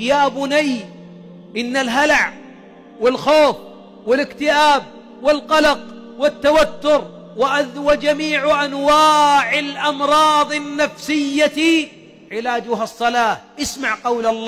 يا بني إن الهلع والخوف والاكتئاب والقلق والتوتر وجميع أنواع الأمراض النفسية علاجها الصلاة اسمع قول الله